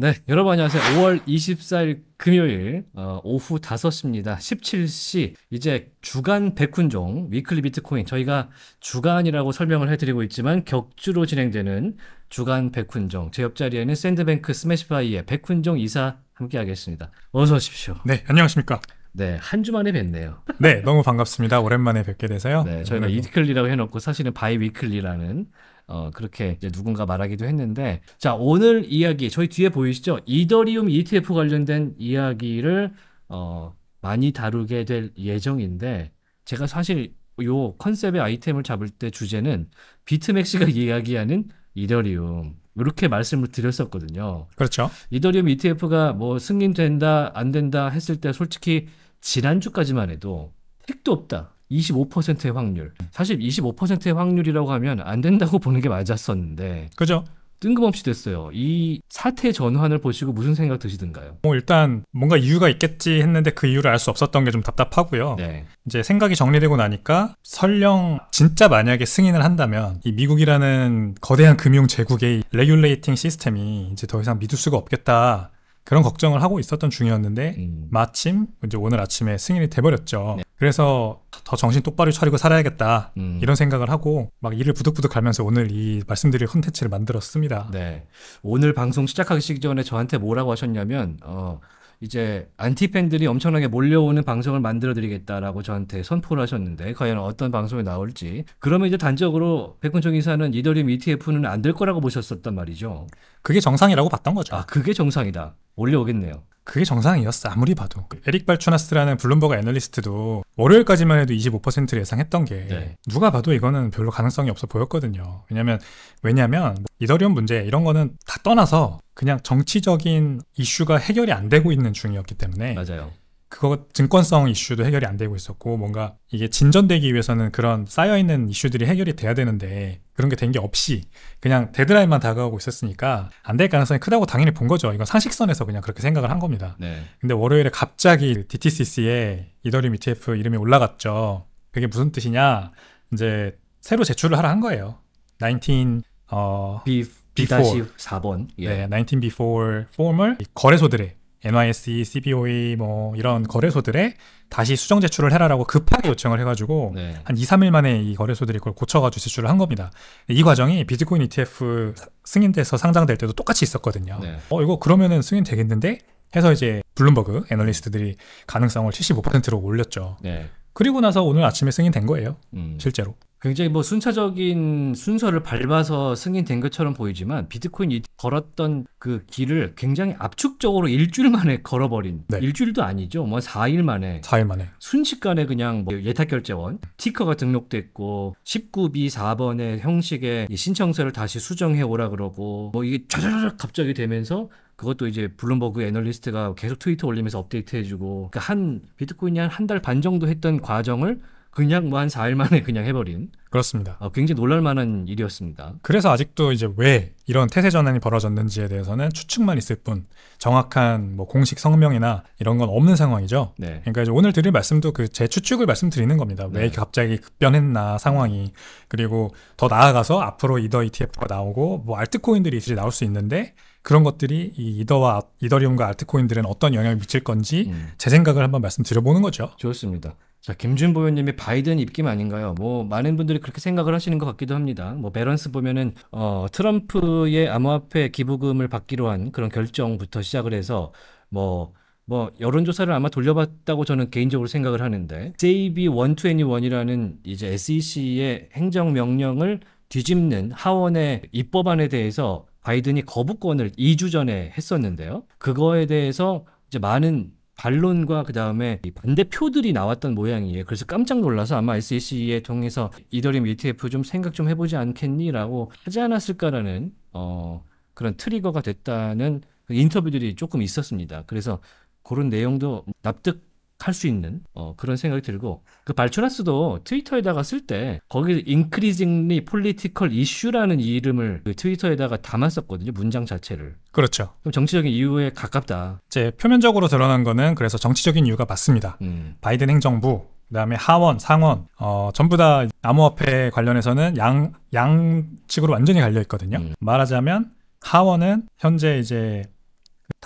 네, 여러분 안녕하세요. 5월 24일 금요일 어, 오후 5시입니다. 17시 이제 주간 백훈종 위클리 비트코인 저희가 주간이라고 설명을 해드리고 있지만 격주로 진행되는 주간 백훈종 제 옆자리에는 샌드뱅크 스매시파이의 백훈종 이사 함께하겠습니다. 어서 오십시오. 네, 안녕하십니까. 네, 한 주만에 뵙네요. 네, 너무 반갑습니다. 오랜만에 뵙게 돼서요. 네, 저희가 이클리라고 네. 해놓고 사실은 바이위클리라는 어, 그렇게 이제 누군가 말하기도 했는데 자 오늘 이야기 저희 뒤에 보이시죠? 이더리움 ETF 관련된 이야기를 어, 많이 다루게 될 예정인데 제가 사실 요 컨셉의 아이템을 잡을 때 주제는 비트맥시가 이야기하는 이더리움 이렇게 말씀을 드렸었거든요. 그렇죠. 이더리움 ETF가 뭐 승인된다 안 된다 했을 때 솔직히 지난주까지만 해도 택도 없다. 25%의 확률. 사실 25%의 확률이라고 하면 안 된다고 보는 게 맞았었는데. 그죠? 뜬금없이 됐어요. 이 사태 전환을 보시고 무슨 생각 드시든가요? 뭐 일단 뭔가 이유가 있겠지 했는데 그 이유를 알 수 없었던 게 좀 답답하고요. 네. 이제 생각이 정리되고 나니까 설령 진짜 만약에 승인을 한다면 이 미국이라는 거대한 금융 제국의 레귤레이팅 시스템이 이제 더 이상 믿을 수가 없겠다. 그런 걱정을 하고 있었던 중이었는데 음. 마침 이제 오늘 아침에 승인이 돼버렸죠. 네. 그래서 더 정신 똑바로 차리고 살아야겠다 음. 이런 생각을 하고 막 일을 부득부득 갈면서 오늘 이 말씀드릴 컨텐츠를 만들었습니다. 네. 오늘 방송 시작하기 전에 저한테 뭐라고 하셨냐면 어, 이제 안티 팬들이 엄청나게 몰려오는 방송을 만들어 드리겠다라고 저한테 선포를 하셨는데 과연 어떤 방송이 나올지 그러면 이제 단적으로 백군총 이사는 이더리움 ETF는 안 될 거라고 보셨었단 말이죠. 그게 정상이라고 봤던 거죠. 아 그게 정상이다. 올려오겠네요. 그게 정상이었어 아무리 봐도 에릭 발추나스라는 블룸버그 애널리스트도 월요일까지만 해도 25%를 예상했던 게 네. 누가 봐도 이거는 별로 가능성이 없어 보였거든요 왜냐면 왜냐면 뭐 이더리움 문제 이런 거는 다 떠나서 그냥 정치적인 이슈가 해결이 안 되고 있는 중이었기 때문에 맞아요. 그거 증권성 이슈도 해결이 안 되고 있었고 뭔가 이게 진전되기 위해서는 그런 쌓여 있는 이슈들이 해결이 돼야 되는데 그런 게 된 게 없이 그냥 데드라인만 다가오고 있었으니까 안 될 가능성이 크다고 당연히 본 거죠. 이건 상식선에서 그냥 그렇게 생각을 한 겁니다. 네. 근데 월요일에 갑자기 DTCC에 이더리움 ETF 이름이 올라갔죠. 그게 무슨 뜻이냐? 이제 새로 제출을 하라 한 거예요. 19 어, B before 4번. 예. 네, 19 before form을 거래소들의 NYSE, CBOE 뭐 이런 거래소들의 다시 수정 제출을 해라라고 급하게 요청을 해가지고 네. 한 2, 3일 만에 이 거래소들이 그걸 고쳐가지고 제출을 한 겁니다. 이 과정이 비트코인 ETF 승인돼서 상장될 때도 똑같이 있었거든요. 네. 어 이거 그러면은 승인 되겠는데 해서 이제 블룸버그 애널리스트들이 가능성을 75%로 올렸죠. 네. 그리고 나서 오늘 아침에 승인된 거예요. 음. 실제로. 굉장히 뭐 순차적인 순서를 밟아서 승인된 것처럼 보이지만 비트코인이 걸었던 그 길을 굉장히 압축적으로 일주일 만에 걸어버린 네. 일주일도 아니죠. 뭐 4일 만에 4일 만에 순식간에 그냥 뭐 예탁 결제원 티커가 등록됐고 19B 4번의 형식의 신청서를 다시 수정해 오라 그러고 뭐 이게 촤르륵 갑자기 되면서 그것도 이제 블룸버그 애널리스트가 계속 트위터 올리면서 업데이트 해주고 그한 그러니까 비트코인이 한 한 달 반 정도 했던 과정을 그냥 뭐한 4일 만에 그냥 해버린. 그렇습니다. 어, 굉장히 놀랄만한 일이었습니다. 그래서 아직도 이제 왜 이런 태세 전환이 벌어졌는지에 대해서는 추측만 있을 뿐 정확한 뭐 공식 성명이나 이런 건 없는 상황이죠. 네. 그러니까 이제 오늘 드릴 말씀도 그 제 추측을 말씀드리는 겁니다. 왜이 네. 갑자기 급변했나 상황이 그리고 더 나아가서 앞으로 이더 ETF가 나오고 뭐 알트코인들이 이제 나올 수 있는데 그런 것들이 이 이더와 이더리움과 알트코인들은 어떤 영향을 미칠 건지 음. 제 생각을 한번 말씀드려보는 거죠. 좋습니다. 자, 김준보 의원님이 바이든 입김 아닌가요? 뭐, 많은 분들이 그렇게 생각을 하시는 것 같기도 합니다. 뭐, 밸런스 보면은, 어, 트럼프의 암호화폐 기부금을 받기로 한 그런 결정부터 시작을 해서, 뭐, 뭐, 여론조사를 아마 돌려봤다고 저는 개인적으로 생각을 하는데, j b 1 2 1이라는 이제 SEC의 행정명령을 뒤집는 하원의 입법안에 대해서 바이든이 거부권을 2주 전에 했었는데요. 그거에 대해서 이제 많은 반론과 그 다음에 반대표들이 나왔던 모양이에요. 그래서 깜짝 놀라서 아마 SEC에 통해서 이더리움 ETF 좀 생각 좀 해보지 않겠니라고 하지 않았을까라는 어, 그런 트리거가 됐다는 인터뷰들이 조금 있었습니다. 그래서 그런 내용도 납득 할수 있는 어, 그런 생각이 들고 그 발초라스도 트위터에다가 쓸 때 거기 increasingly political issue라는 이름을 그 트위터에다가 담았었거든요 문장 자체를 그렇죠 그럼 정치적인 이유에 가깝다 이제 표면적으로 드러난 거는 그래서 정치적인 이유가 맞습니다 음. 바이든 행정부 그다음에 하원, 상원 어, 전부 다 암호화폐 관련해서는 양 양측으로 완전히 갈려 있거든요. 음. 말하자면 하원은 현재 이제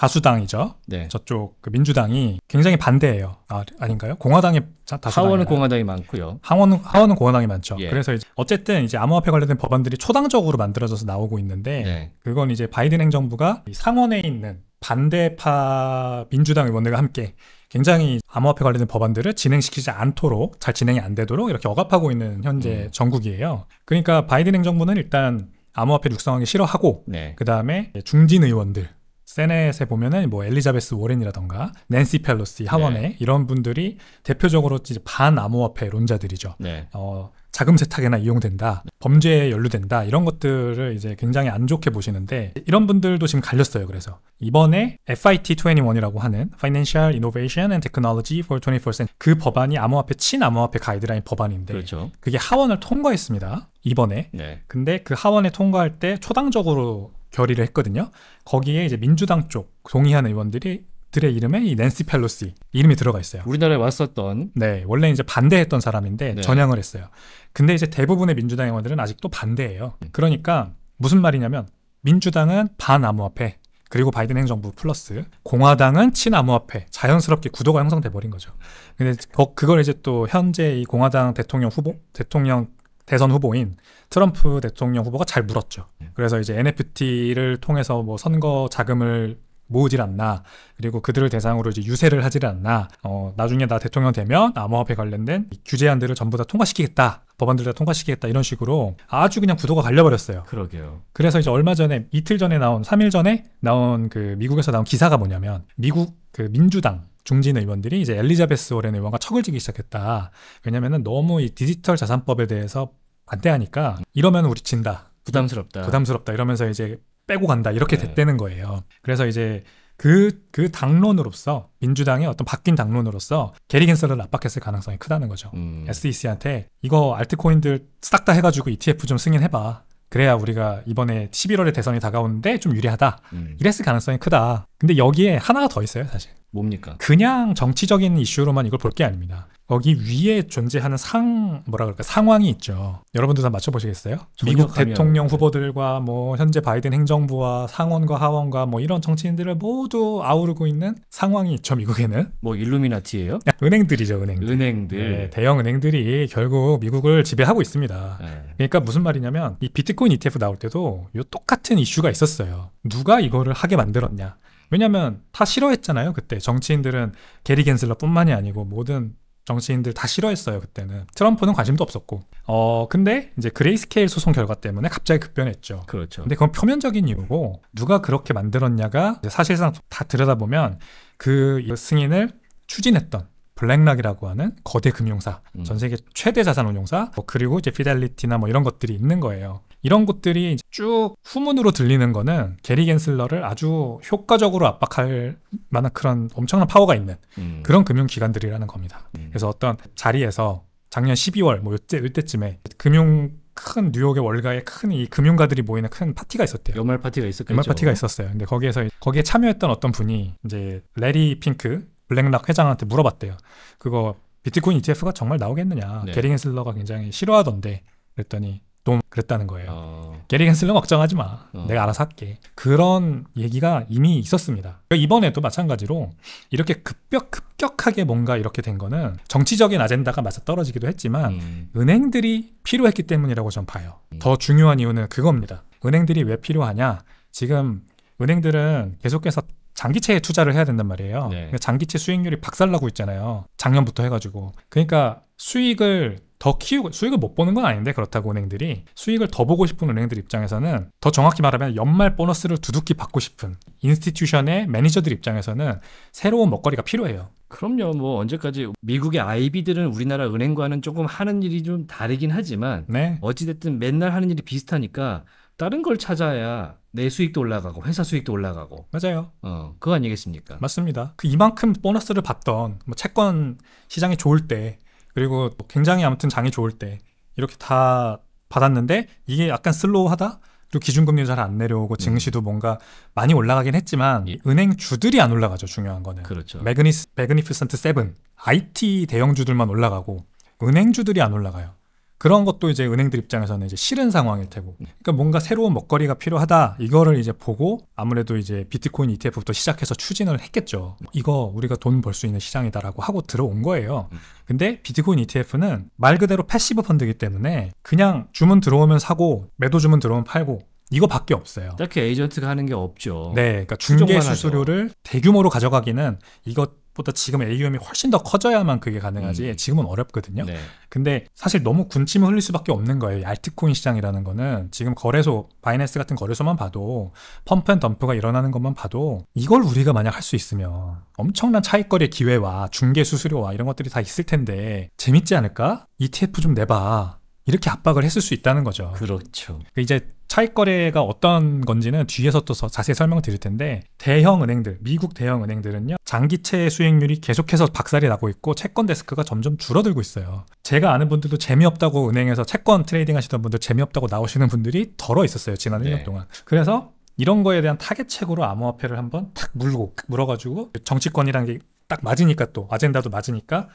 다수당이죠. 네. 저쪽 그 민주당이 굉장히 반대해요. 아, 아닌가요? 공화당이 다수당. 하원은 공화당이 많고요. 하원은 하원은 공화당이 많죠. 예. 그래서 이제 어쨌든 이제 암호화폐 관련된 법안들이 초당적으로 만들어져서 나오고 있는데 네. 그건 이제 바이든 행정부가 상원에 있는 반대파 민주당 의원들과 함께 굉장히 암호화폐 관련된 법안들을 진행시키지 않도록 잘 진행이 안 되도록 이렇게 억압하고 있는 현재 음. 정국이에요. 그러니까 바이든 행정부는 일단 암호화폐 육성하기 싫어하고 네. 그다음에 중진 의원들 세넷에 보면은 뭐 엘리자베스 워렌이라던가 낸시 펠로시 하원에 네. 이런 분들이 대표적으로 이제 반암호화폐 론자들이죠. 네. 어, 자금 세탁에나 이용된다, 범죄에 연루된다 이런 것들을 이제 굉장히 안 좋게 보시는데 이런 분들도 지금 갈렸어요. 그래서 이번에 FIT21이라고 하는 Financial Innovation and Technology for 21st Century 그 법안이 암호화폐 친암호화폐 가이드라인 법안인데 그렇죠. 그게 하원을 통과했습니다. 이번에. 네. 근데 그 하원에 통과할 때 초당적으로 결의를 했거든요. 거기에 이제 민주당 쪽동의한 의원들이 들의 이름에 이 낸시 펠로시 이름이 들어가 있어요. 우리나라에 왔었던 네 원래 이제 반대했던 사람인데 네. 전향을 했어요. 근데 이제 대부분의 민주당 의원들은 아직도 반대해요. 그러니까 무슨 말이냐면 민주당은 반암호화폐 그리고 바이든 행정부 플러스 공화당은 친암호화폐 자연스럽게 구도가 형성돼 버린 거죠. 근데 그걸 이제 또 현재 이 공화당 대통령 후보 대통령 대선 후보인 트럼프 대통령 후보가 잘 물었죠. 예. 그래서 이제 NFT를 통해서 뭐 선거 자금을 모으질 않나 그리고 그들을 대상으로 이제 유세를 하질 않나 어, 나중에 나 대통령 되면 암호화폐 관련된 규제안들을 전부 다 통과시키겠다 법안들 다 통과시키겠다 이런 식으로 아주 그냥 구도가 갈려버렸어요 그러게요 그래서 이제 얼마 전에 이틀 전에 나온 삼일 전에 나온 그 미국에서 나온 기사가 뭐냐면 미국 그 민주당 중진 의원들이 이제 엘리자베스 오렌 의원과 척을 지기 시작했다. 왜냐면은 너무 이 디지털 자산법에 대해서 반대하니까 이러면 우리 진다. 부담스럽다. 부담스럽다. 이러면서 이제 빼고 간다. 이렇게 네. 됐다는 거예요. 그래서 이제 그, 그 당론으로서 민주당의 어떤 바뀐 당론으로서 게리 겐서를 압박했을 가능성이 크다는 거죠. 음. SEC한테 이거 알트코인들 싹 다 해가지고 ETF 좀 승인해봐. 그래야 우리가 이번에 11월에 대선이 다가오는데 좀 유리하다. 음. 이랬을 가능성이 크다. 근데 여기에 하나가 더 있어요, 사실. 뭡니까? 그냥 정치적인 이슈로만 이걸 볼 게 아닙니다. 거기 위에 존재하는 상 뭐라 그럴까 상황이 있죠. 여러분들 다 맞춰보시겠어요? 미국 대통령 후보들과 뭐 현재 바이든 행정부와 상원과 하원과 뭐 이런 정치인들을 모두 아우르고 있는 상황이 있죠 미국에는. 뭐 일루미나티예요? 은행들이죠 은행들. 은행들. 네, 대형 은행들이 결국 미국을 지배하고 있습니다. 네. 그러니까 무슨 말이냐면 이 비트코인 ETF 나올 때도 요 똑같은 이슈가 있었어요. 누가 이거를 하게 만들었냐? 왜냐면 다 싫어했잖아요 그때 정치인들은 게리 겐슬러뿐만이 아니고 모든 정치인들 다 싫어했어요 그때는 트럼프는 관심도 없었고 어 근데 이제 그레이스케일 소송 결과 때문에 갑자기 급변했죠 그렇죠 근데 그건 표면적인 이유고 누가 그렇게 만들었냐가 사실상 다 들여다보면 그 승인을 추진했던 블랙락이라고 하는 거대 금융사 음. 전 세계 최대 자산운용사 뭐 그리고 이제 피델리티나 뭐 이런 것들이 있는 거예요 이런 것들이쭉 후문으로 들리는 거는 게리 겐슬러를 아주 효과적으로 압박할 만한 그런 엄청난 파워가 있는 음. 그런 금융기관들이라는 겁니다. 음. 그래서 어떤 자리에서 작년 12월 뭐 이때 이때쯤에 금융 큰 뉴욕의 월가에 큰 이 금융가들이 모이는 큰 파티가 있었대요. 연말 파티가 있었겠죠. 연말 파티가 있었어요. 근데 거기에서 거기에 참여했던 어떤 분이 이제 레리 핑크 블랙락 회장한테 물어봤대요. 그거 비트코인 ETF가 정말 나오겠느냐. 네. 게링 헨슬러가 굉장히 싫어하던데 그랬더니 좀 그랬다는 거예요. 어. 게리 겐슬러 걱정하지 마. 어. 내가 알아서 할게. 그런 얘기가 이미 있었습니다. 그러니까 이번에도 마찬가지로 이렇게 급격 급격하게 뭔가 이렇게 된 거는 정치적인 아젠다가 맞아 떨어지기도 했지만 음. 은행들이 필요했기 때문이라고 전 봐요. 음. 더 중요한 이유는 그겁니다. 은행들이 왜 필요하냐? 지금 은행들은 계속해서 장기채에 투자를 해야 된단 말이에요. 네. 그러니까 장기채 수익률이 박살나고 있잖아요. 작년부터 해가지고. 그러니까 수익을 더 키우고 수익을 못 보는 건 아닌데 그렇다고 은행들이 수익을 더 보고 싶은 은행들 입장에서는 더 정확히 말하면 연말 보너스를 두둑히 받고 싶은 인스티튜션의 매니저들 입장에서는 새로운 먹거리가 필요해요. 그럼요. 뭐 언제까지 미국의 아이비들은 우리나라 은행과는 조금 하는 일이 좀 다르긴 하지만 네. 어찌됐든 맨날 하는 일이 비슷하니까 다른 걸 찾아야 내 수익도 올라가고 회사 수익도 올라가고 맞아요. 어 그거 아니겠습니까? 맞습니다. 그 이만큼 보너스를 받던 뭐 채권 시장이 좋을 때 그리고 뭐 굉장히 아무튼 장이 좋을 때 이렇게 다 받았는데 이게 약간 슬로우하다. 그리고 기준금리도 잘안 내려오고 음. 증시도 음. 뭔가 많이 올라가긴 했지만 예. 은행 주들이 안 올라가죠. 중요한 거는. 그렇죠. 매그니스 매그니피센트 세븐 IT 대형주들만 올라가고 은행주들이 안 올라가요. 그런 것도 이제 은행들 입장에서는 이제 싫은 상황일 테고. 네. 그러니까 뭔가 새로운 먹거리가 필요하다. 이거를 이제 보고 아무래도 이제 비트코인 ETF부터 시작해서 추진을 했겠죠. 이거 우리가 돈 벌 수 있는 시장이다라고 하고 들어온 거예요. 음. 근데 비트코인 ETF는 말 그대로 패시브 펀드이기 때문에 그냥 주문 들어오면 사고 매도 주문 들어오면 팔고 이거밖에 없어요. 딱히 에이전트가 하는 게 없죠. 네, 그러니까 중개 수수료를 하죠. 대규모로 가져가기는 이것 보다 지금 AUM이 훨씬 더 커져야만 그게 가능하지 음. 지금은 어렵거든요. 네. 근데 사실 너무 군침을 흘릴 수밖에 없는 거예요. 알트코인 시장이라는 거는 지금 거래소 바이낸스 같은 거래소만 봐도 펌프앤덤프가 일어나는 것만 봐도 이걸 우리가 만약 할 수 있으면 엄청난 차익거래 기회와 중개 수수료와 이런 것들이 다 있을 텐데 재밌지 않을까? ETF 좀 내봐. 이렇게 압박을 했을 수 있다는 거죠. 그렇죠. 그러니까 이제 차익 거래가 어떤 건지는 뒤에서 또 자세히 설명드릴 을 텐데 대형 은행들, 미국 대형 은행들은요. 장기채 수익률이 계속해서 박살이 나고 있고 채권 데스크가 점점 줄어들고 있어요. 제가 아는 분들도 재미없다고 은행에서 채권 트레이딩 하시던 분들 재미없다고 나오시는 분들이 덜어 있었어요. 지난 네. 1년 동안. 그래서 이런 거에 대한 타겟책으로 암호화폐를 한번 탁 물고 물어가지고 정치권이란게 딱 맞으니까 또 아젠다도 맞으니까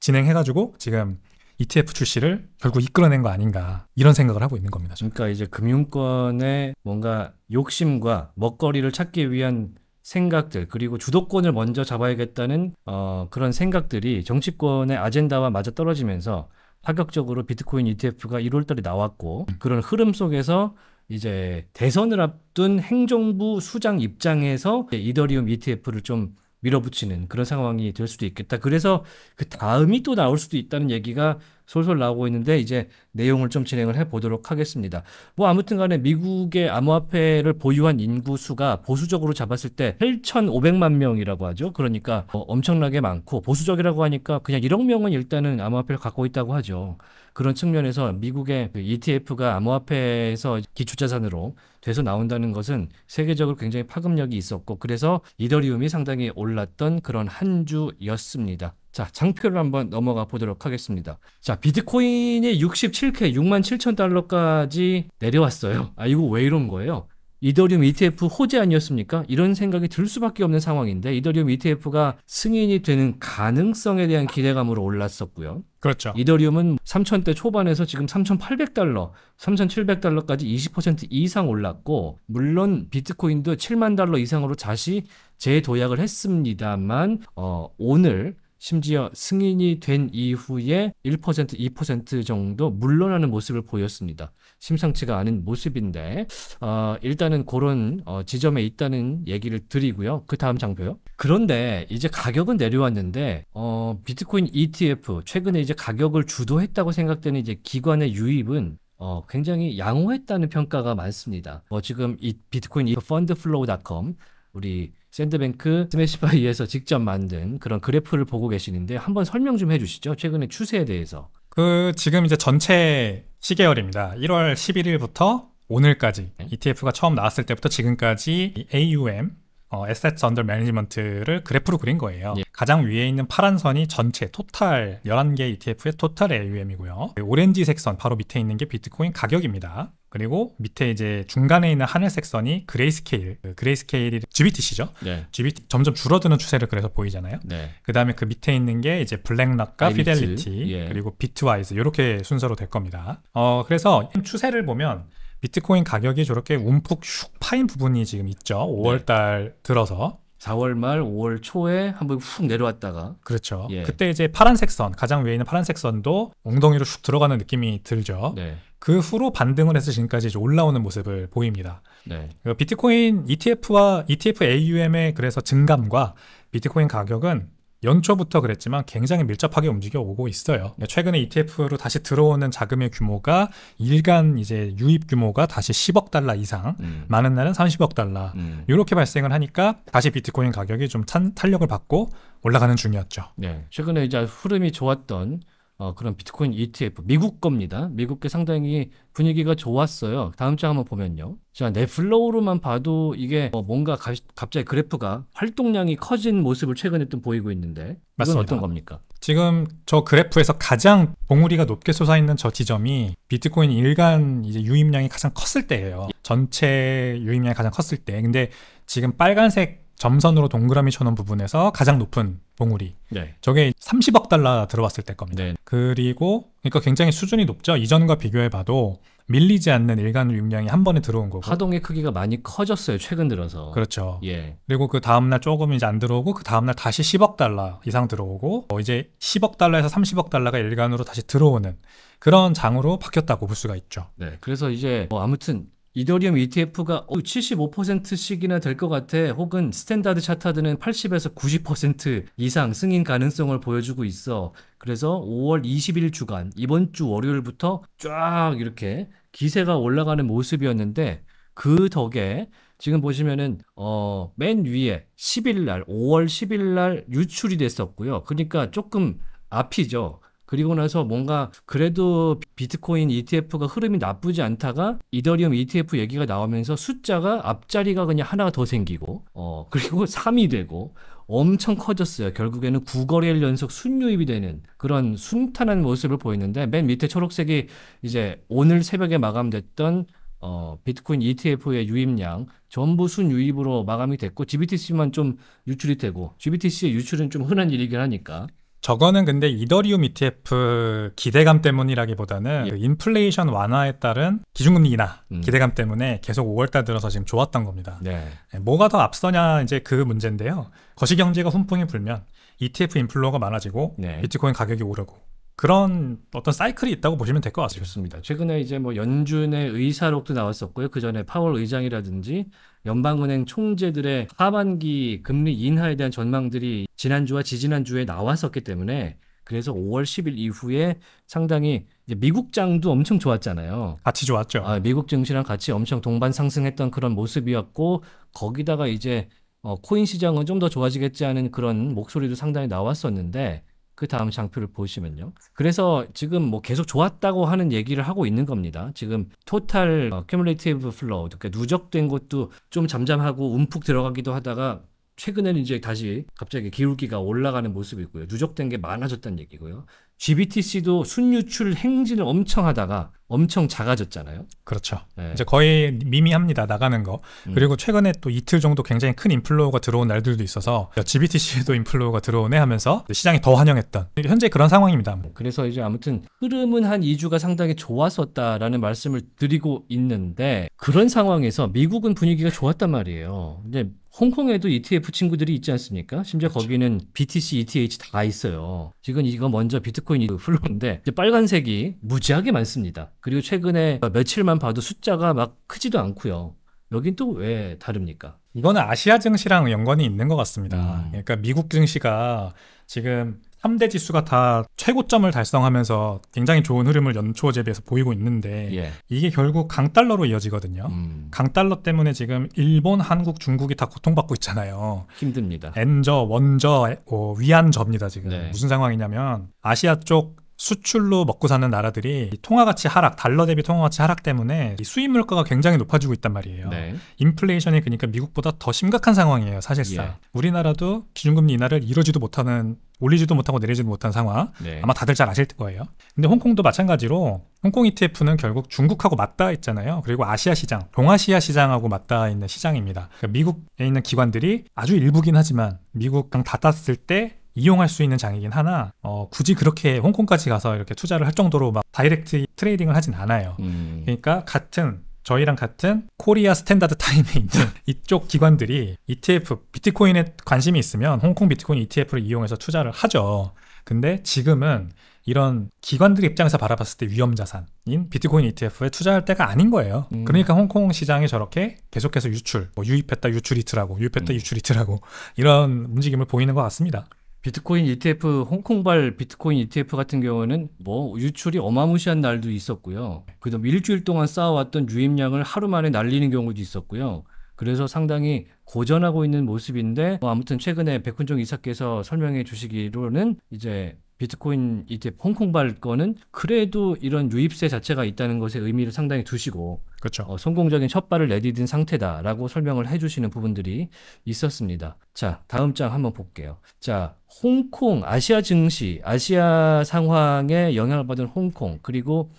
진행해가지고 지금 ETF 출시를 결국 이끌어낸 거 아닌가 이런 생각을 하고 있는 겁니다. 저는. 그러니까 이제 금융권의 뭔가 욕심과 먹거리를 찾기 위한 생각들 그리고 주도권을 먼저 잡아야겠다는 어, 그런 생각들이 정치권의 아젠다와 맞아 떨어지면서 파격적으로 비트코인 ETF가 1월달에 나왔고 그런 흐름 속에서 이제 대선을 앞둔 행정부 수장 입장에서 이더리움 ETF를 좀 밀어붙이는 그런 상황이 될 수도 있겠다. 그래서 그 다음이 또 나올 수도 있다는 얘기가 솔솔 나오고 있는데 이제 내용을 좀 진행을 해보도록 하겠습니다. 뭐 아무튼 간에 미국의 암호화폐를 보유한 인구 수가 보수적으로 잡았을 때 8,500만 명이라고 하죠. 그러니까 어, 엄청나게 많고 보수적이라고 하니까 그냥 1억 명은 일단은 암호화폐를 갖고 있다고 하죠. 그런 측면에서 미국의 그 ETF가 암호화폐에서 기초자산으로 돼서 나온다는 것은 세계적으로 굉장히 파급력이 있었고 그래서 이더리움이 상당히 올랐던 그런 한 주였습니다. 자, 장표를 한번 넘어가 보도록 하겠습니다. 자, 비트코인이 67K, 6만 7천 달러까지 내려왔어요. 아, 이거 왜 이런 거예요? 이더리움 ETF 호재 아니었습니까? 이런 생각이 들 수밖에 없는 상황인데 이더리움 ETF가 승인이 되는 가능성에 대한 기대감으로 올랐었고요. 그렇죠. 이더리움은 3,000대 초반에서 지금 3,800달러, 3,700달러까지 20% 이상 올랐고 물론 비트코인도 7만 달러 이상으로 다시 재도약을 했습니다만 어, 오늘 심지어 승인이 된 이후에 1%, 2% 정도 물러나는 모습을 보였습니다. 심상치가 않은 모습인데 어, 일단은 그런 어, 지점에 있다는 얘기를 드리고요. 그 다음 장표요. 그런데 이제 가격은 내려왔는데 어, 비트코인 ETF 최근에 이제 가격을 주도했다고 생각되는 이제 기관의 유입은 어, 굉장히 양호했다는 평가가 많습니다. 뭐 지금 이 비트코인 이 e 펀드플로우닷컴 우리 샌드뱅크 스매시파이에서 직접 만든 그런 그래프를 보고 계시는데 한번 설명 좀 해주시죠. 최근의 추세에 대해서. 그 지금 이제 전체 시계열입니다. 1월 11일부터 오늘까지 네. ETF가 처음 나왔을 때부터 지금까지 AUM 어, Assets Under Management를 그래프로 그린 거예요. 예. 가장 위에 있는 파란 선이 전체 토탈 11개 ETF의 토탈 AUM이고요. 오렌지색 선 바로 밑에 있는 게 비트코인 가격입니다. 그리고 밑에 이제 중간에 있는 하늘색 선이 그레이스케일. 그 그레이스케일이 GBTC죠. 네. GBT 점점 줄어드는 추세를 그래서 보이잖아요. 네. 그다음에 그 밑에 있는 게 이제 블랙락과 IBT, 피델리티 예. 그리고 비트와이즈 이렇게 순서로 될 겁니다. 어 그래서 추세를 보면 비트코인 가격이 저렇게 움푹 슉 파인 부분이 지금 있죠. 5월달 네. 들어서 4월 말, 5월 초에 한번 훅 내려왔다가 그렇죠. 예. 그때 이제 파란색 선 가장 위에 있는 파란색 선도 엉덩이로 쑥 들어가는 느낌이 들죠. 네. 그 후로 반등을 해서 지금까지 이제 올라오는 모습을 보입니다. 네. 그 비트코인 ETF와 ETF AUM의 그래서 증감과 비트코인 가격은 연초부터 그랬지만 굉장히 밀접하게 움직여 오고 있어요. 최근에 ETF로 다시 들어오는 자금의 규모가 일간 이제 유입 규모가 다시 10억 달러 이상, 음. 많은 날은 30억 달러 음. 이렇게 발생을 하니까 다시 비트코인 가격이 좀 탄, 탄력을 받고 올라가는 중이었죠. 네, 최근에 이제 흐름이 좋았던 어, 그런 비트코인 ETF 미국 겁니다. 미국계 상당히 분위기가 좋았어요. 다음 장 한번 보면요. 자, 넷플로우로만 봐도 이게 어, 뭔가 가, 갑자기 그래프가 활동량이 커진 모습을 최근에 좀 보이고 있는데 이건 맞습니다. 어떤 겁니까? 지금 저 그래프에서 가장 봉우리가 높게 솟아 있는 저 지점이 비트코인 일간 이제 유입량이 가장 컸을 때예요. 전체 유입량이 가장 컸을 때. 근데 지금 빨간색 점선으로 동그라미 쳐놓은 부분에서 가장 높은 봉우리. 네. 저게 30억 달러 들어왔을 때 겁니다. 네. 그리고 그러니까 굉장히 수준이 높죠. 이전과 비교해봐도 밀리지 않는 일간 용량이한 번에 들어온 거고. 파동의 크기가 많이 커졌어요. 최근 들어서. 그렇죠. 예. 그리고 그 다음 날 조금 이제 안 들어오고 그 다음 날 다시 10억 달러 이상 들어오고 어, 이제 10억 달러에서 30억 달러가 일간으로 다시 들어오는 그런 장으로 바뀌었다고 볼 수가 있죠. 네. 그래서 이제 뭐 아무튼 이더리움 ETF가 75%씩이나 어, 될것 같아 혹은 스탠다드 차타드는 80에서 90% 이상 승인 가능성을 보여주고 있어 그래서 5월 20일 주간 이번 주 월요일부터 쫙 이렇게 기세가 올라가는 모습이었는데 그 덕에 지금 보시면은 어, 맨 위에 10일 날 5월 10일 날 유출이 됐었고요. 그러니까 조금 앞이죠. 그리고 나서 뭔가 그래도 비트코인 ETF가 흐름이 나쁘지 않다가 이더리움 ETF 얘기가 나오면서 숫자가 앞자리가 그냥 하나 더 생기고 어 그리고 3이 되고 엄청 커졌어요. 결국에는 9거래일 연속 순유입이 되는 그런 순탄한 모습을 보였는데 맨 밑에 초록색이 이제 오늘 새벽에 마감됐던 어, 비트코인 ETF의 유입량 전부 순유입으로 마감이 됐고 GBTC만 좀 유출이 되고 GBTC의 유출은 좀 흔한 일이긴 하니까 저거는 근데 이더리움 ETF 기대감 때문이라기보다는 예. 그 인플레이션 완화에 따른 기준금리 인하 음. 기대감 때문에 계속 5월달 들어서 지금 좋았던 겁니다. 네. 예, 뭐가 더 앞서냐 이제 그 문제인데요. 거시경제가 훈풍이 불면 ETF 인플로어가 많아지고 네. 비트코인 가격이 오르고 그런 어떤 사이클이 있다고 보시면 될 것 같습니다. 좋습니다. 최근에 이제 뭐 연준의 의사록도 나왔었고요. 그 전에 파월 의장이라든지 연방은행 총재들의 하반기 금리 인하에 대한 전망들이 지난주와 지지난주에 나왔었기 때문에 그래서 5월 10일 이후에 상당히 미국 장도 엄청 좋았잖아요. 같이 좋았죠. 아, 미국 증시랑 같이 엄청 동반 상승했던 그런 모습이었고 거기다가 이제 어, 코인 시장은 좀 더 좋아지겠지 하는 그런 목소리도 상당히 나왔었는데 그 다음 장표를 보시면요. 그래서 지금 뭐 계속 좋았다고 하는 얘기를 하고 있는 겁니다. 지금 토탈 큐뮬레이티브 플로우, 그러니까 누적된 것도 좀 잠잠하고 움푹 들어가기도 하다가 최근에는 이제 다시 갑자기 기울기가 올라가는 모습이고요. 있 누적된 게 많아졌다는 얘기고요. GBTC도 순유출 행진을 엄청 하다가 엄청 작아졌잖아요. 그렇죠. 네. 이제 거의 미미합니다. 나가는 거. 음. 그리고 최근에 또 이틀 정도 굉장히 큰 인플루어가 들어온 날들도 있어서 GBTC에도 인플루어가 들어오네 하면서 시장이 더 환영했던 현재 그런 상황입니다. 네, 그래서 이제 아무튼 흐름은 한 2주가 상당히 좋았었다라는 말씀을 드리고 있는데 그런 상황에서 미국은 분위기가 좋았단 말이에요. 근데 홍콩에도 ETF 친구들이 있지 않습니까? 심지어 그렇죠. 거기는 BTC, ETH 다 있어요. 지금 이거 먼저 비트코인 흘로인데 빨간색이 무지하게 많습니다. 그리고 최근에 며칠만 봐도 숫자가 막 크지도 않고요. 여긴 또 왜 다릅니까? 이거는 아시아 증시랑 연관이 있는 것 같습니다. 음. 그러니까 미국 증시가 지금 3대 지수가 다 최고점을 달성하면서 굉장히 좋은 흐름을 연초 대비해서 보이고 있는데 예. 이게 결국 강달러로 이어지거든요. 음. 강달러 때문에 지금 일본, 한국, 중국이 다 고통받고 있잖아요. 힘듭니다. 엔저, 원저, 어, 위안저입니다. 지금 네. 무슨 상황이냐면 아시아 쪽 수출로 먹고 사는 나라들이 통화 가치 하락, 달러 대비 통화 가치 하락 때문에 수입 물가가 굉장히 높아지고 있단 말이에요. 네. 인플레이션이 그러니까 미국보다 더 심각한 상황이에요, 사실상. 예. 우리나라도 기준금리 인하를 이루지도 못하는 올리지도 못하고 내리지도 못한 상황. 네. 아마 다들 잘 아실 거예요. 근데 홍콩도 마찬가지로 홍콩 ETF는 결국 중국하고 맞닿아 있잖아요. 그리고 아시아 시장, 동아시아 시장하고 맞닿아 있는 시장입니다. 그러니까 미국에 있는 기관들이 아주 일부긴 하지만 미국 닫았을때 이용할 수 있는 장이긴 하나 어, 굳이 그렇게 홍콩까지 가서 이렇게 투자를 할 정도로 막 다이렉트 트레이딩을 하진 않아요. 음. 그러니까 같은 저희랑 같은 코리아 스탠다드 타임에 있는 이쪽 기관들이 ETF 비트코인에 관심이 있으면 홍콩 비트코인 ETF를 이용해서 투자를 하죠. 근데 지금은 이런 기관들 입장에서 바라봤을 때 위험 자산인 비트코인 ETF에 투자할 때가 아닌 거예요. 음. 그러니까 홍콩 시장이 저렇게 계속해서 유출, 뭐 유입했다 유출이트라고, 유입했다 음. 유출이트라고 이런 움직임을 보이는 것 같습니다. 비트코인 ETF 홍콩발 비트코인 ETF 같은 경우는 뭐 유출이 어마무시한 날도 있었고요. 그다음 일주일 동안 쌓아왔던 유입량을 하루 만에 날리는 경우도 있었고요. 그래서 상당히 고전하고 있는 모습인데 뭐 아무튼 최근에 백훈종 이사께서 설명해 주시기로는 이제 비트코인 ETF 홍콩발 거는 그래도 이런 유입세 자체가 있다는 것에 의미를 상당히 두시고 그렇죠. 어, 성공적인 첫 발을 내디딘 상태다라고 설명을 해주시는 부분들이 있었습니다. 자 다음 장 한번 볼게요. 자 홍콩 아시아 증시 아시아 상황에 영향을 받은 홍콩 그리고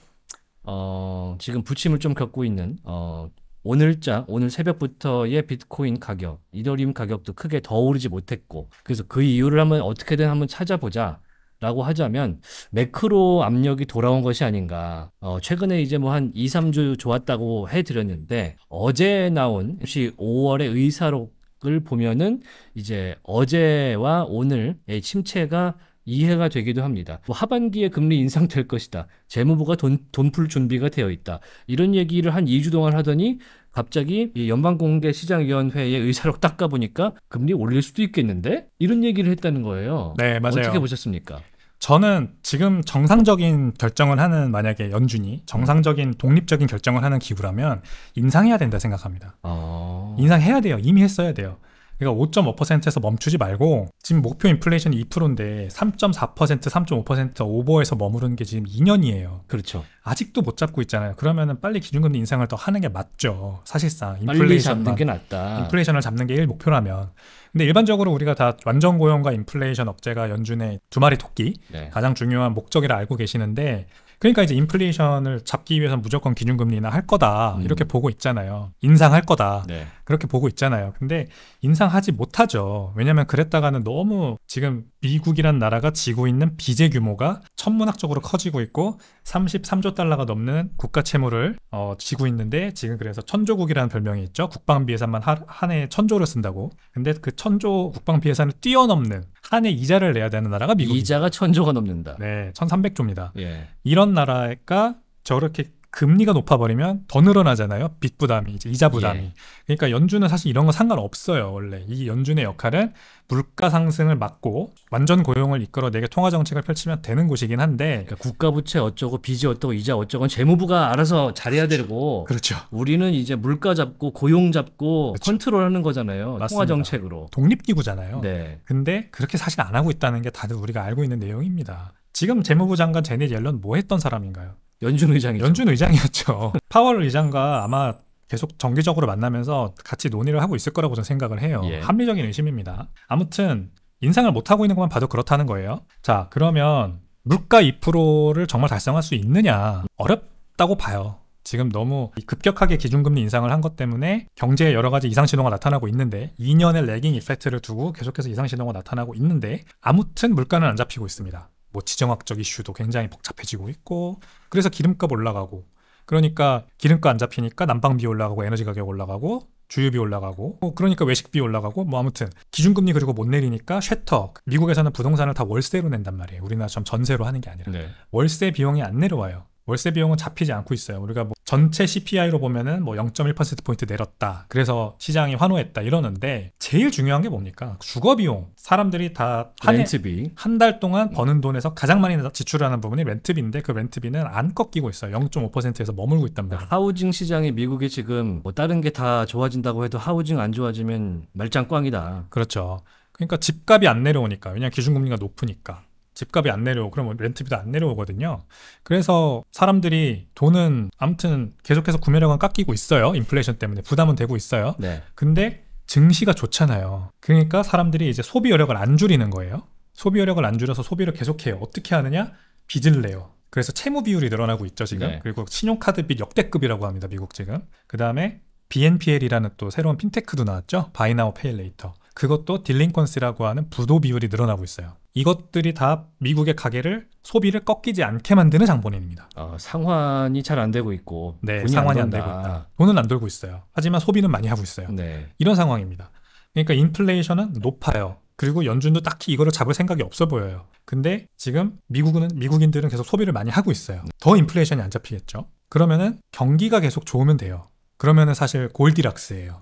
어, 지금 부침을 좀 겪고 있는 어, 오늘자 오늘 새벽부터의 비트코인 가격 이더리움 가격도 크게 더 오르지 못했고 그래서 그 이유를 한번 어떻게든 한번 찾아보자 라고 하자면 매크로 압력이 돌아온 것이 아닌가. 어, 최근에 이제 뭐 한 2, 3주 좋았다고 해드렸는데 어제 나온 혹시 5월의 의사록을 보면은 이제 어제와 오늘의 침체가 이해가 되기도 합니다. 뭐 하반기에 금리 인상될 것이다. 재무부가 돈, 돈풀 준비가 되어 있다. 이런 얘기를 한 2주 동안 하더니 갑자기 연방공개시장위원회의 의사록 닦아보니까 금리 올릴 수도 있겠는데? 이런 얘기를 했다는 거예요. 네, 맞아요. 어떻게 보셨습니까? 저는 지금 정상적인 결정을 하는 만약에 연준이 정상적인 독립적인 결정을 하는 기구라면 인상해야 된다 생각합니다. 아... 인상해야 돼요. 이미 했어야 돼요. 그러니까 5.5%에서 멈추지 말고 지금 목표 인플레이션이 2%인데 3.4%, 3.5% 오버에서 머무르는 게 지금 2년이에요. 그렇죠. 아직도 못 잡고 있잖아요. 그러면은 빨리 기준금리 인상을 더 하는 게 맞죠. 사실상 인플레이션 잡는 게 낫다. 인플레이션을 잡는 게 일 목표라면. 근데 일반적으로 우리가 다 완전 고용과 인플레이션 업제가 연준의 두 마리 토끼 네. 가장 중요한 목적이라 알고 계시는데 그러니까 이제 인플레이션을 잡기 위해서 무조건 기준금리나 할 거다 음. 이렇게 보고 있잖아요. 인상할 거다 네. 그렇게 보고 있잖아요. 근데 인상하지 못하죠. 왜냐하면 그랬다가는 너무 지금 미국이란 나라가 지고 있는 비의 규모가 천문학적으로 커지고 있고 33조 달러가 넘는 국가 채무를 어, 지고 있는데 지금 그래서 천조국이라는 별명이 있죠. 국방비 예산만 한 해에 천조를 쓴다고. 근데 그 천조 국방비 예산을 뛰어넘는 한 해 이자를 내야 되는 나라가 미국. 이자가 천조가 넘는다. 네, 천삼백조입니다. 예. 이런 나라가 저렇게 금리가 높아버리면 더 늘어나잖아요. 빚 부담이, 이제 이자 예. 부담이. 예. 그러니까 연준은 사실 이런 거 상관없어요. 원래 이 연준의 역할은 물가 상승을 막고 완전 고용을 이끌어내게 통화 정책을 펼치면 되는 곳이긴 한데. 그러니까 국가 부채 어쩌고 빚이 어쩌고 이자 어쩌고 재무부가 알아서 잘해야 그렇죠. 되고. 그렇죠. 우리는 이제 물가 잡고 고용 잡고 그렇죠. 컨트롤하는 거잖아요. 통화 정책으로. 독립기구잖아요. 네. 근데 그렇게 사실 안 하고 있다는 게 다들 우리가 알고 있는 내용입니다. 지금 재무부 장관 제니 옐런 뭐 했던 사람인가요? 연준 의장이 연준 의장이었죠. 파월 의장과 아마 계속 정기적으로 만나면서 같이 논의를 하고 있을 거라고 저는 생각을 해요. 예. 합리적인 의심입니다. 아무튼 인상을 못 하고 있는 것만 봐도 그렇다는 거예요. 자, 그러면 물가 2%를 정말 달성할 수 있느냐? 어렵다고 봐요. 지금 너무 급격하게 기준금리 인상을 한 것 때문에 경제에 여러 가지 이상 신호가 나타나고 있는데 2년의 레깅 이펙트를 두고 계속해서 이상 신호가 나타나고 있는데 아무튼 물가는 안 잡히고 있습니다. 뭐 지정학적 이슈도 굉장히 복잡해지고 있고 그래서 기름값 올라가고 그러니까 기름값 안 잡히니까 난방비 올라가고 에너지 가격 올라가고 주유비 올라가고 뭐 그러니까 외식비 올라가고 뭐 아무튼 기준금리 그리고 못 내리니까 쉐터 미국에서는 부동산을 다 월세로 낸단 말이에요 우리나라처럼 전세로 하는 게 아니라 네. 월세 비용이 안 내려와요 월세 비용은 잡히지 않고 있어요. 우리가 뭐 전체 CPI로 보면은 뭐 0.1%포인트 내렸다. 그래서 시장이 환호했다. 이러는데 제일 중요한 게 뭡니까? 주거 비용. 사람들이 다 렌트비. 한 달 동안 버는 돈에서 가장 많이 지출하는 부분이 렌트비인데 그 렌트비는 안 꺾이고 있어요. 0.5%에서 머물고 있단 말이에요. 아, 하우징 시장이 미국이 지금 뭐 다른 게 다 좋아진다고 해도 하우징 안 좋아지면 말짱 꽝이다. 그렇죠. 그러니까 집값이 안 내려오니까. 왜냐면 하 기준금리가 높으니까. 집값이 안 내려오고 그러면 렌트비도 안 내려오거든요. 그래서 사람들이 돈은 아무튼 계속해서 구매력은 깎이고 있어요. 인플레이션 때문에 부담은 되고 있어요. 네. 근데 증시가 좋잖아요. 그러니까 사람들이 이제 소비 여력을 안 줄이는 거예요. 소비 여력을 안 줄여서 소비를 계속해요. 어떻게 하느냐? 빚을 내요. 그래서 채무 비율이 늘어나고 있죠 지금. 네. 그리고 신용카드 빚 역대급이라고 합니다 미국 지금. 그 다음에 BNPL이라는 또 새로운 핀테크도 나왔죠. 바이나우 페일레이터. 그것도 딜링컨스라고 하는 부도 비율이 늘어나고 있어요. 이것들이 다 미국의 가계를 소비를 꺾이지 않게 만드는 장본인입니다. 어, 상환이 잘 안 되고 있고 네, 상환이 안, 안 되고 있다. 돈은 안 돌고 있어요. 하지만 소비는 많이 하고 있어요. 네. 이런 상황입니다. 그러니까 인플레이션은 높아요. 그리고 연준도 딱히 이거를 잡을 생각이 없어 보여요. 근데 지금 미국은 미국인들은 계속 소비를 많이 하고 있어요. 네. 더 인플레이션이 안 잡히겠죠. 그러면은 경기가 계속 좋으면 돼요. 그러면은 사실 골디락스예요.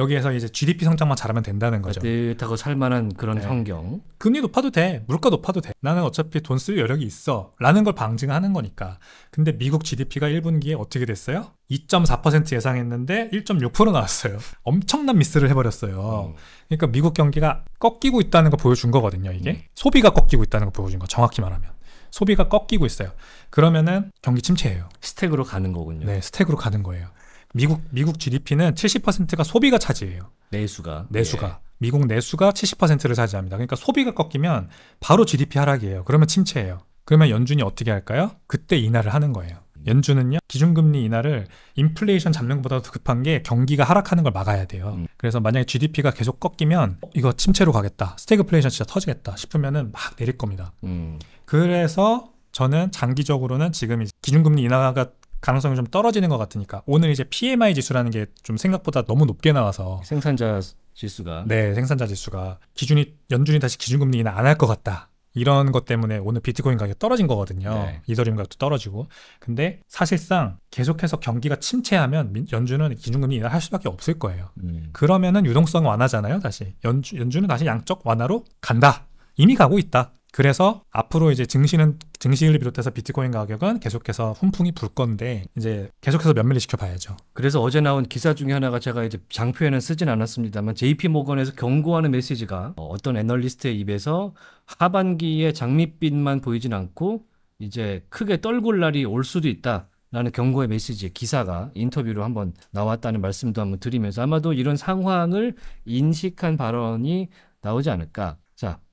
여기에서 이제 GDP 성장만 잘하면 된다는 거죠. 따뜻하고 살만한 그런 네. 환경. 금리 높아도 돼. 물가 높아도 돼. 나는 어차피 돈 쓸 여력이 있어. 라는 걸 방증하는 거니까. 근데 미국 GDP가 1분기에 어떻게 됐어요? 2.4% 예상했는데 1.6% 나왔어요. 엄청난 미스를 해버렸어요. 음. 그러니까 미국 경기가 꺾이고 있다는 걸 보여준 거거든요, 이게. 음. 소비가 꺾이고 있다는 걸 보여준 거, 정확히 말하면. 소비가 꺾이고 있어요. 그러면은 경기 침체예요. 스택으로 가는 거군요. 네, 스택으로 가는 거예요. 미국 미국 GDP는 70%가 소비가 차지해요. 내수가 내수가 예. 미국 내수가 70%를 차지합니다. 그러니까 소비가 꺾이면 바로 GDP 하락이에요. 그러면 침체예요. 그러면 연준이 어떻게 할까요? 그때 인하를 하는 거예요. 음. 연준은요 기준금리 인하를 인플레이션 잡는 것보다도 급한 게 경기가 하락하는 걸 막아야 돼요 음. 그래서 만약에 GDP가 계속 꺾이면 어, 이거 침체로 가겠다 스태그플레이션 진짜 터지겠다 싶으면은 막 내릴 겁니다 음. 그래서 저는 장기적으로는 지금 기준금리 인하가 가능성이 좀 떨어지는 것 같으니까 오늘 이제 PMI 지수라는 게 좀 생각보다 너무 높게 나와서 생산자 지수가 네 생산자 지수가 기준이 연준이 다시 기준금리 인하 안 할 것 같다 이런 것 때문에 오늘 비트코인 가격 떨어진 거거든요 네. 이더리움 가격도 떨어지고 근데 사실상 계속해서 경기가 침체하면 연준은 기준금리 인하 할 수밖에 없을 거예요 음. 그러면은 유동성 완화잖아요 다시 연주, 연준은 다시 양적 완화로 간다 이미 가고 있다 그래서 앞으로 이제 증시는 증시를 비롯해서 비트코인 가격은 계속해서 훈풍이 불 건데 이제 계속해서 면밀히 지켜봐야죠. 그래서 어제 나온 기사 중에 하나가 제가 이제 장표에는 쓰진 않았습니다만 JP 모건에서 경고하는 메시지가 어떤 애널리스트의 입에서 하반기에 장밋빛만 보이진 않고 이제 크게 떨굴 날이 올 수도 있다. 라는 경고의 메시지 기사가 인터뷰로 한번 나왔다는 말씀도 한번 드리면서 아마도 이런 상황을 인식한 발언이 나오지 않을까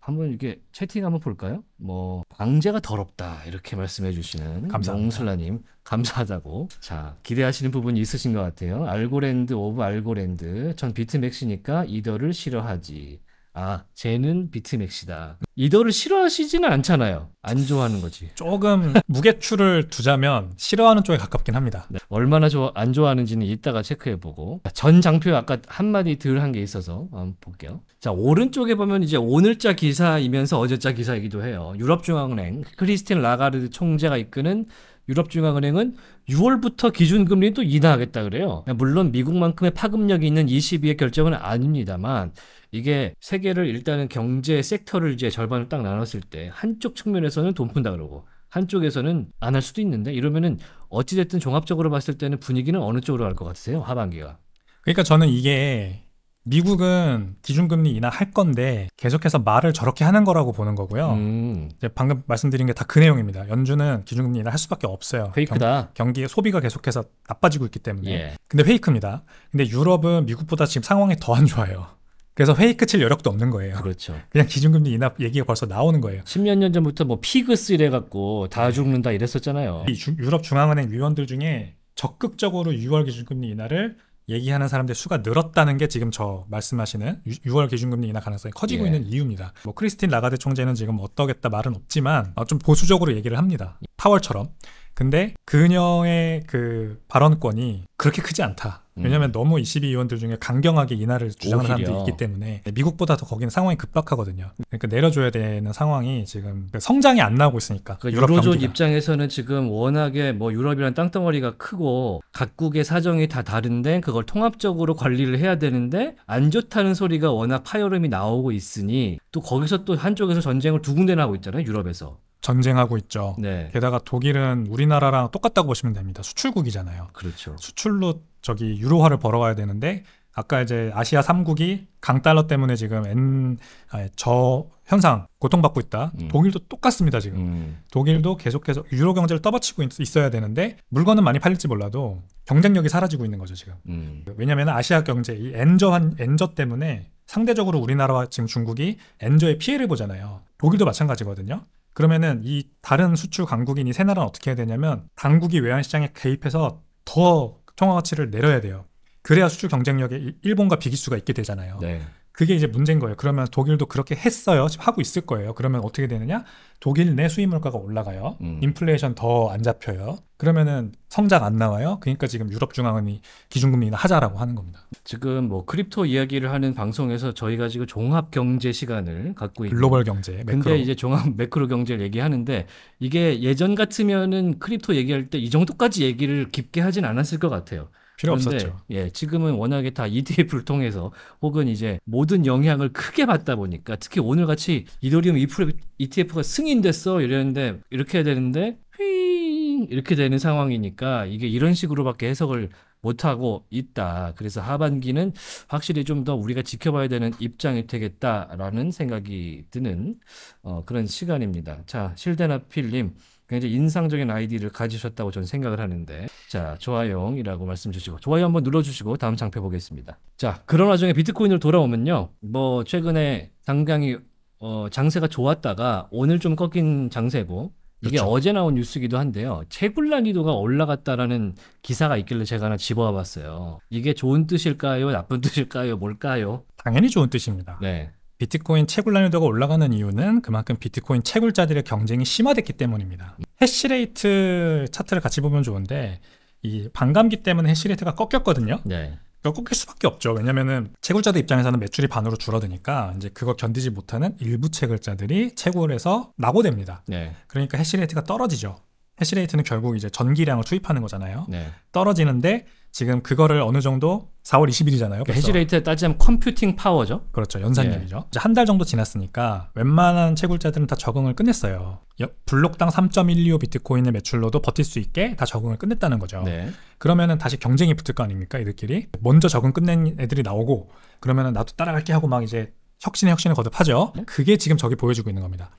한번 이렇게 채팅 한번 볼까요? 뭐 방제가 더럽다 이렇게 말씀해 주시는 감사합슬라님 감사하다고 자 기대하시는 부분이 있으신 것 같아요. 알고랜드 오브 알고랜드 전 비트맥시니까 이더를 싫어하지 아, 쟤는 비트맥시다. 이더를 싫어하시지는 않잖아요. 안 좋아하는 거지. 조금 무게추를 두자면 싫어하는 쪽에 가깝긴 합니다. 네. 얼마나 좋아, 안 좋아하는지는 이따가 체크해보고 전 장표에 아까 한마디 덜한게 있어서 한번 볼게요. 자 오른쪽에 보면 이제 오늘자 기사이면서 어제자 기사이기도 해요. 유럽중앙은행 크리스틴 라가르드 총재가 이끄는 유럽중앙은행은 6월부터 기준금리 또 인하하겠다 그래요. 물론 미국만큼의 파급력이 있는 ECB의 결정은 아닙니다만 이게 세계를 일단은 경제 섹터를 이제 절반을 딱 나눴을 때 한쪽 측면에서는 돈 푼다 그러고 한쪽에서는 안 할 수도 있는데 이러면은 어찌됐든 종합적으로 봤을 때는 분위기는 어느 쪽으로 갈 것 같으세요? 하반기가. 그러니까 저는 이게 미국은 기준금리 인하할 건데 계속해서 말을 저렇게 하는 거라고 보는 거고요. 음. 이제 방금 말씀드린 게 다 그 내용입니다. 연준은 기준금리 인하할 수밖에 없어요. 페이크다. 그 경, 기의 소비가 계속해서 나빠지고 있기 때문에. 예. 근데 페이크입니다. 근데 유럽은 미국보다 지금 상황이 더 안 좋아요. 그래서 페이크 칠 여력도 없는 거예요. 그렇죠. 그냥 기준금리 인하 얘기가 벌써 나오는 거예요. 10몇 년 전부터 뭐 피그스 이래갖고 다 네. 죽는다 이랬었잖아요. 주, 유럽 중앙은행 위원들 중에 적극적으로 6월 기준금리 인하를 얘기하는 사람들 수가 늘었다는 게 지금 저 말씀하시는 6, 월 기준금리 인하 가능성이 커지고 예. 있는 이유입니다. 뭐 크리스틴 라가드 총재는 지금 어떠겠다 말은 없지만 어, 좀 보수적으로 얘기를 합니다. 파월처럼. 예. 근데 그녀의 그 발언권이 그렇게 크지 않다. 음. 왜냐하면 너무 22의원들 중에 강경하게 인하를 주장하는 사람들이 있기 때문에 네, 미국보다 더 거기는 상황이 급박하거든요. 그러니까 내려줘야 되는 상황이 지금 성장이 안 나오고 있으니까. 그러니까 유럽 유로존 입장에서는 지금 워낙에 뭐 유럽이란 땅덩어리가 크고 각국의 사정이 다 다른데 그걸 통합적으로 관리를 해야 되는데 안 좋다는 소리가 워낙 파열음이 나오고 있으니 또 거기서 또 한쪽에서 전쟁을 두 군데나 하고 있잖아요. 유럽에서. 전쟁하고 있죠. 네. 게다가 독일은 우리나라랑 똑같다고 보시면 됩니다. 수출국이잖아요. 그렇죠. 수출로 저기 유로화를 벌어가야 되는데 아까 이제 아시아 3국이 강달러 때문에 지금 엔, 아니, 저 현상 고통받고 있다. 음. 독일도 똑같습니다 지금. 음. 독일도 계속해서 유로 경제를 떠받치고 있, 어야 되는데 물건은 많이 팔릴지 몰라도 경쟁력이 사라지고 있는 거죠 지금. 음. 왜냐면 아시아 경제 이 엔저 한 엔저 때문에 상대적으로 우리나라와 지금 중국이 엔저의 피해를 보잖아요. 독일도 마찬가지거든요. 그러면은 이 다른 수출 강국인 이 세 나라는 어떻게 해야 되냐면 당국이 외환 시장에 개입해서 더 통화 가치를 내려야 돼요. 그래야 수출 경쟁력에 일본과 비길 수가 있게 되잖아요. 네. 그게 이제 문제인 거예요. 그러면 독일도 그렇게 했어요. 지금 하고 있을 거예요. 그러면 어떻게 되느냐? 독일 내 수입 물가가 올라가요. 음. 인플레이션 더 안 잡혀요. 그러면은 성장 안 나와요. 그러니까 지금 유럽 중앙은이 기준금리나 하자라고 하는 겁니다. 지금 뭐 크립토 이야기를 하는 방송에서 저희가 지금 종합 경제 시간을 갖고 있는 글로벌 경제, 매크로. 근데 이제 종합 매크로 경제를 얘기하는데 이게 예전 같으면은 크립토 얘기할 때 이 정도까지 얘기를 깊게 하진 않았을 것 같아요. 필요 없었죠. 예, 지금은 워낙에 다 ETF를 통해서 혹은 이제 모든 영향을 크게 받다 보니까 특히 오늘 같이 이더리움 2% ETF가 승인됐어 이랬는데 이렇게 해야 되는데 휘잉 이렇게 되는 상황이니까 이게 이런 식으로밖에 해석을 못하고 있다. 그래서 하반기는 확실히 좀 더 우리가 지켜봐야 되는 입장이 되겠다라는 생각이 드는 어, 그런 시간입니다. 자, 실데나필님. 굉장히 인상적인 아이디를 가지셨다고 저는 생각을 하는데 자 좋아요이라고 말씀 주시고 좋아요 한번 눌러주시고 다음 장표 보겠습니다. 자 그런 와중에 비트코인으로 돌아오면요 뭐 최근에 당장이 어, 장세가 좋았다가 오늘 좀 꺾인 장세고 이게 그렇죠. 어제 나온 뉴스기도 한데요. 채굴 난이도가 올라갔다라는 기사가 있길래 제가 하나 집어와 봤어요. 이게 좋은 뜻일까요? 나쁜 뜻일까요? 뭘까요? 당연히 좋은 뜻입니다. 네. 비트코인 채굴 난이도가 올라가는 이유는 그만큼 비트코인 채굴자들의 경쟁이 심화됐기 때문입니다. 해시레이트 차트를 같이 보면 좋은데 이 반감기 때문에 해시레이트가 꺾였거든요. 네. 꺾일 수밖에 없죠. 왜냐하면 채굴자들 입장에서는 매출이 반으로 줄어드니까 이제 그거 견디지 못하는 일부 채굴자들이 채굴해서 낙오됩니다. 네. 그러니까 해시레이트가 떨어지죠. 해시레이트는 결국 이제 전기량을 투입하는 거잖아요. 네. 떨어지는데 지금 그거를 어느 정도 4월 20일이잖아요. 그러니까 해지 레이트에 따지면 컴퓨팅 파워죠. 그렇죠. 연산율이죠. 예. 한달 정도 지났으니까 웬만한 채굴자들은 다 적응을 끝냈어요. 블록당 3.125 비트코인의 매출로도 버틸 수 있게 다 적응을 끝냈다는 거죠. 네. 그러면은 다시 경쟁이 붙을 거 아닙니까? 이들끼리 먼저 적응 끝낸 애들이 나오고 그러면은 나도 따라갈게 하고 막 이제 혁신에 혁신을 거듭하죠. 네. 그게 지금 저기 보여주고 있는 겁니다.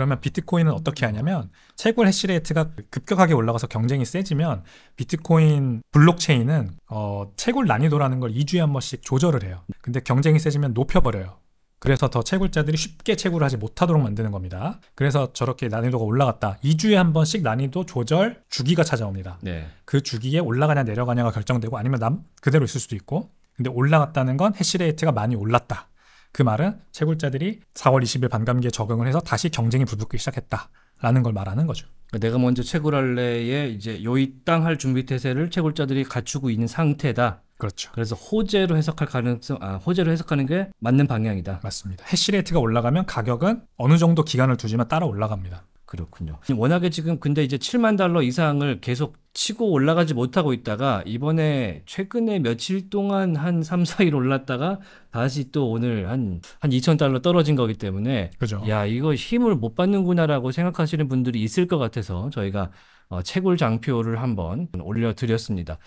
그러면 비트코인은 어떻게 하냐면 채굴 해시레이트가 급격하게 올라가서 경쟁이 세지면 비트코인 블록체인은 어, 채굴 난이도라는 걸 2주에 한 번씩 조절을 해요. 근데 경쟁이 세지면 높여버려요. 그래서 더 채굴자들이 쉽게 채굴을 하지 못하도록 만드는 겁니다. 그래서 저렇게 난이도가 올라갔다. 2주에 한 번씩 난이도 조절 주기가 찾아옵니다. 네. 그 주기에 올라가냐 내려가냐가 결정되고 아니면 남 그대로 있을 수도 있고 근데 올라갔다는 건 해시레이트가 많이 올랐다. 그 말은 채굴자들이 4월 20일 반감기에 적응을 해서 다시 경쟁이 불붙기 시작했다라는 걸 말하는 거죠. 그러니까 내가 먼저 채굴할래에 이제 요이 땅할 준비 태세를 채굴자들이 갖추고 있는 상태다. 그렇죠. 그래서 호재로 해석할 가능성, 아, 호재로 해석하는 게 맞는 방향이다. 맞습니다. 해시레이트가 올라가면 가격은 어느 정도 기간을 두지만 따라 올라갑니다. 그렇군요. 워낙에 지금 근데 이제 7만 달러 이상을 계속 치고 올라가지 못하고 있다가 이번에 최근에 며칠 동안 한 3, 4일 올랐다가 다시 또 오늘 한, 한 2천 달러 떨어진 거기 때문에 그죠. 야, 이거 힘을 못 받는구나라고 생각하시는 분들이 있을 것 같아서 저희가 어, 채굴 장표를 한번 올려드렸습니다.